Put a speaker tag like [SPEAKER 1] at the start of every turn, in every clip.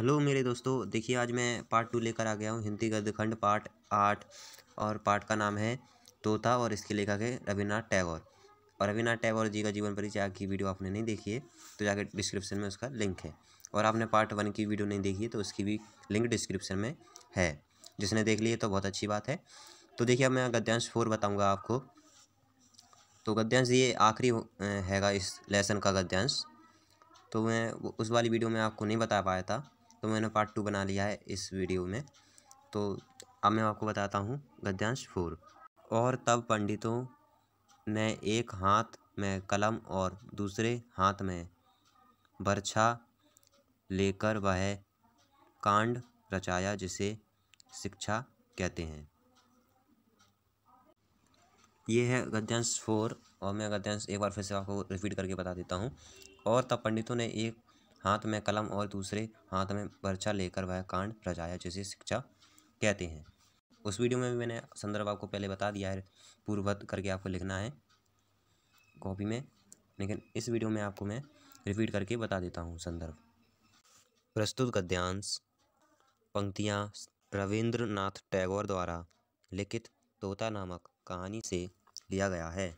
[SPEAKER 1] hello मेरे दोस्तों देखिए आज मैं पार्ट टू लेकर आ गया हूँ हिंदी गद्य खंड पार्ट आठ और पार्ट का नाम है तोता और इसके लेखक है रविनाथ टैगोर और रविनाथ टैगोर जी का जीवन परिचय की वीडियो आपने नहीं देखी है तो जाके डिस्क्रिप्शन में उसका लिंक है और आपने पार्ट वन की वीडियो नहीं देखी है तो उसकी भी लिंक डिस्क्रिप्शन में है जिसने देख ली तो बहुत अच्छी बात है तो देखिए अब मैं गद्यांश फोर बताऊँगा आपको तो गद्यांश ये आखिरी हैगा इस लेसन का गद्यांश तो मैं उस वाली वीडियो में आपको नहीं बता पाया था तो मैंने पार्ट टू बना लिया है इस वीडियो में तो अब मैं आपको बताता हूँ गद्यांश फोर और तब पंडितों ने एक हाथ में कलम और दूसरे हाथ में बरछा लेकर वह कांड रचाया जिसे शिक्षा कहते हैं ये है गद्यांश फोर और मैं गद्यांश एक बार फिर से आपको रिपीट करके बता देता हूँ और तब पंडितों ने एक हाथ में कलम और दूसरे हाथ में पर्चा लेकर वह कांड रजाया जिसे शिक्षा कहते हैं उस वीडियो में भी मैंने संदर्भ आपको पहले बता दिया है पूर्ववत करके आपको लिखना है कॉपी में लेकिन इस वीडियो में आपको मैं रिपीट करके बता देता हूँ संदर्भ प्रस्तुत गद्यांश पंक्तियाँ रविंद्रनाथ टैगोर द्वारा लिखित तोता नामक कहानी से लिया गया है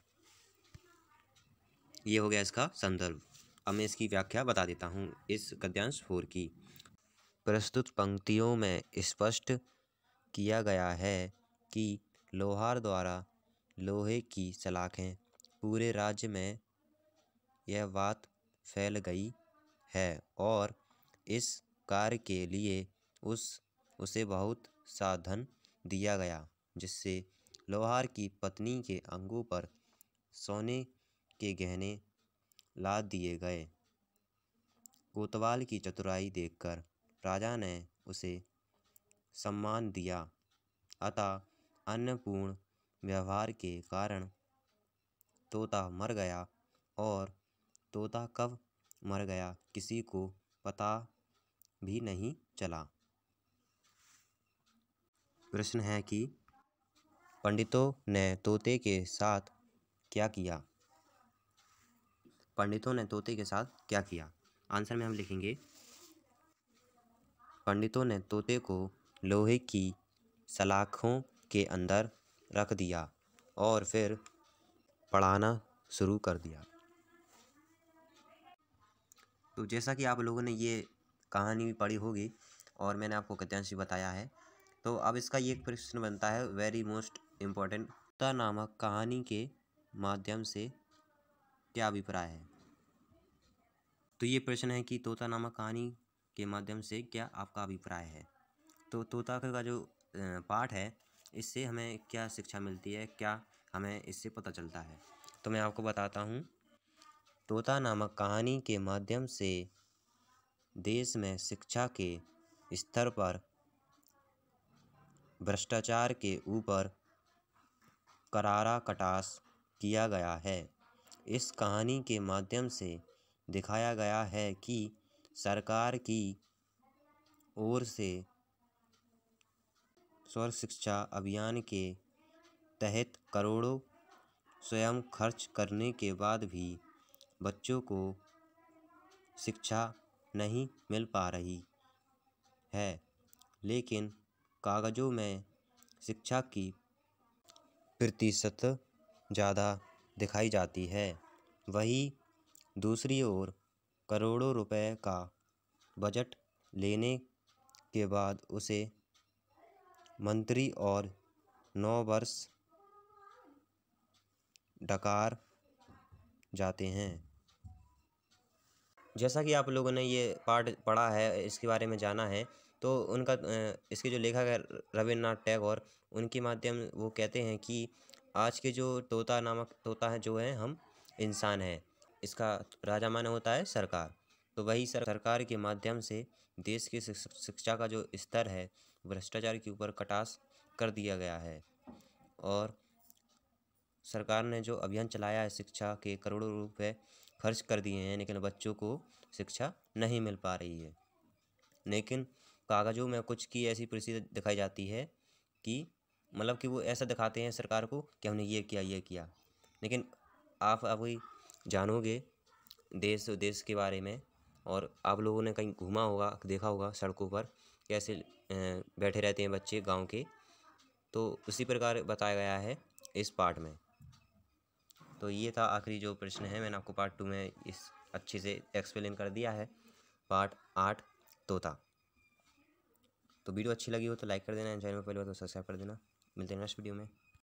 [SPEAKER 1] ये हो गया इसका संदर्भ अब मैं इसकी व्याख्या बता देता हूँ इस गद्यांश फोर की प्रस्तुत पंक्तियों में स्पष्ट किया गया है कि लोहार द्वारा लोहे की सलाखें पूरे राज्य में यह बात फैल गई है और इस कार्य के लिए उस उसे बहुत साधन दिया गया जिससे लोहार की पत्नी के अंगों पर सोने के गहने लाद दिए गए कोतवाल की चतुराई देखकर राजा ने उसे सम्मान दिया अतः अन्नपूर्ण व्यवहार के कारण तोता मर गया और तोता कब मर गया किसी को पता भी नहीं चला प्रश्न है कि पंडितों ने तोते के साथ क्या किया पंडितों ने तोते के साथ क्या किया आंसर में हम लिखेंगे पंडितों ने तोते को लोहे की सलाखों के अंदर रख दिया और फिर पढ़ाना शुरू कर दिया तो जैसा कि आप लोगों ने ये कहानी भी पढ़ी होगी और मैंने आपको कत्यांश भी बताया है तो अब इसका ये प्रश्न बनता है वेरी मोस्ट इम्पॉर्टेंट नामक कहानी के माध्यम से क्या अभिप्राय है तो ये प्रश्न है कि तोता नामक कहानी के माध्यम से क्या आपका अभिप्राय है तो तोता का जो पाठ है इससे हमें क्या शिक्षा मिलती है क्या हमें इससे पता चलता है तो मैं आपको बताता हूँ तोता नामक कहानी के माध्यम से देश में शिक्षा के स्तर पर भ्रष्टाचार के ऊपर करारा कटास किया गया है इस कहानी के माध्यम से दिखाया गया है कि सरकार की ओर से स्वर शिक्षा अभियान के तहत करोड़ों स्वयं खर्च करने के बाद भी बच्चों को शिक्षा नहीं मिल पा रही है लेकिन कागज़ों में शिक्षा की प्रतिशत ज़्यादा दिखाई जाती है वही दूसरी ओर करोड़ों रुपए का बजट लेने के बाद उसे मंत्री और नौ वर्ष डकार जाते हैं जैसा कि आप लोगों ने ये पार्ट पढ़ा है इसके बारे में जाना है तो उनका इसके जो लेखक है रविन्द्रनाथ टैगोर उनके माध्यम वो कहते हैं कि आज के जो तोता नामक तोता है जो है हम इंसान हैं इसका राजा माना होता है सरकार तो वही सर, सरकार के माध्यम से देश की शिक्षा का जो स्तर है भ्रष्टाचार के ऊपर कटास कर दिया गया है और सरकार ने जो अभियान चलाया है शिक्षा के करोड़ों रुपए खर्च कर दिए हैं लेकिन बच्चों को शिक्षा नहीं मिल पा रही है लेकिन कागज़ों में कुछ की ऐसी परिस्थिति दिखाई जाती है कि मतलब कि वो ऐसा दिखाते हैं सरकार को कि हमने ये किया ये किया लेकिन आप अभी जानोगे देश देश के बारे में और आप लोगों ने कहीं घूमा होगा देखा होगा सड़कों पर कैसे बैठे रहते हैं बच्चे गांव के तो उसी प्रकार बताया गया है इस पार्ट में तो ये था आखिरी जो प्रश्न है मैंने आपको पार्ट टू में इस अच्छे से एक्सप्लेन कर दिया है पार्ट आठ तोता तो वीडियो अच्छी लगी हो तो लाइक कर देना चैनल पर पहले तो सब्सक्राइब कर देना मिलते हैं नेक्स्ट वीडियो में